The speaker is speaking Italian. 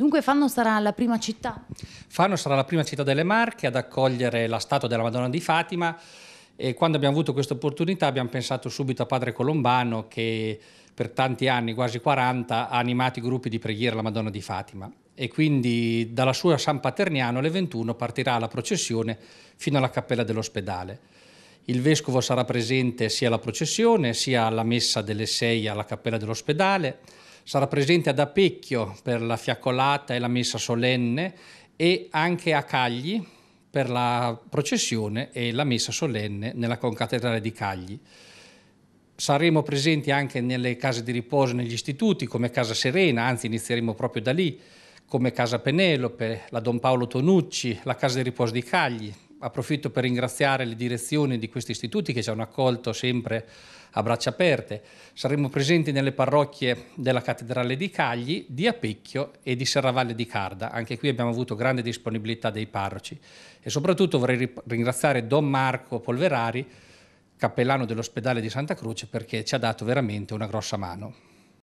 Dunque Fanno sarà la prima città? Fanno sarà la prima città delle Marche ad accogliere la statua della Madonna di Fatima e quando abbiamo avuto questa opportunità abbiamo pensato subito a Padre Colombano che per tanti anni, quasi 40, ha animato i gruppi di preghiera alla Madonna di Fatima e quindi dalla sua San Paterniano alle 21 partirà la processione fino alla cappella dell'ospedale. Il vescovo sarà presente sia alla processione sia alla messa delle sei alla cappella dell'ospedale, sarà presente ad Apecchio per la fiaccolata e la messa solenne e anche a Cagli per la processione e la messa solenne nella concattedrale di Cagli. Saremo presenti anche nelle case di riposo, negli istituti come Casa Serena, anzi inizieremo proprio da lì, come Casa Penelope, la Don Paolo Tonucci, la Casa di riposo di Cagli, approfitto per ringraziare le direzioni di questi istituti che ci hanno accolto sempre a braccia aperte. Saremo presenti nelle parrocchie della Cattedrale di Cagli, di Apecchio e di Serravalle di Carda. Anche qui abbiamo avuto grande disponibilità dei parroci. E soprattutto vorrei ringraziare Don Marco Polverari, cappellano dell'ospedale di Santa Croce, perché ci ha dato veramente una grossa mano.